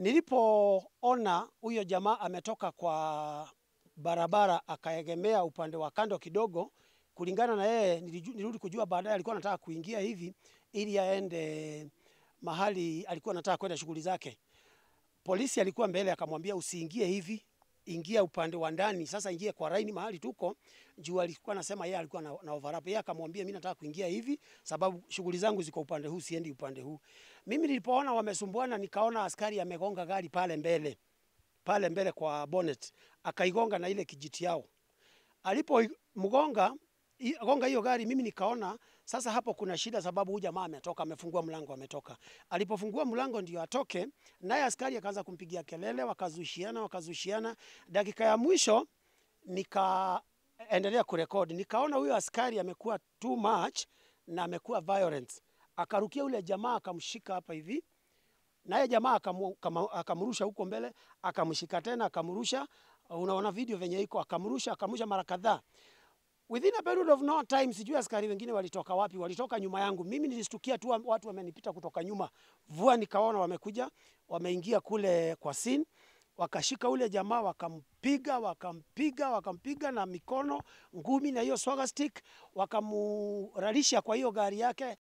Nilipoona huyo jamaa ametoka kwa barabara akaegemea upande wa kando kidogo, kulingana na yeye, nilirudi kujua baadaye alikuwa anataka kuingia hivi ili aende mahali alikuwa anataka kwenda shughuli zake. Polisi alikuwa mbele akamwambia, usiingie hivi, ingia upande wa ndani sasa, ingie kwa raini mahali tuko juu. Alikuwa anasema yeye alikuwa na, na overlap. Yeye akamwambia mimi nataka kuingia hivi, sababu shughuli zangu ziko upande huu, siendi upande huu. Mimi nilipoona wamesumbuana, nikaona askari amegonga gari pale mbele pale mbele kwa bonnet, akaigonga na ile kijiti yao, alipo mgonga gonga hiyo gari, mimi nikaona sasa hapo kuna shida, sababu huyu jamaa ametoka, amefungua mlango, ametoka. Alipofungua mlango ndio atoke, naye askari akaanza kumpigia kelele, wakazushiana, wakazushiana. Dakika ya mwisho nikaendelea kurekodi, nikaona huyo askari amekuwa too much na amekuwa violent, akarukia yule jamaa akamshika hapa hivi naye jamaa akamrusha huko mbele, akamshika tena, akamrusha. Unaona video venye iko, akamrusha, akamrusha mara kadhaa within a period of no time, sijui askari wengine walitoka wapi, walitoka nyuma yangu. Mimi nilistukia tu watu wamenipita kutoka nyuma, vua nikaona wamekuja, wameingia kule kwa sin wakashika ule jamaa wakampiga wakampiga wakampiga na mikono ngumi na hiyo swaga stick, wakamuralisha kwa hiyo gari yake.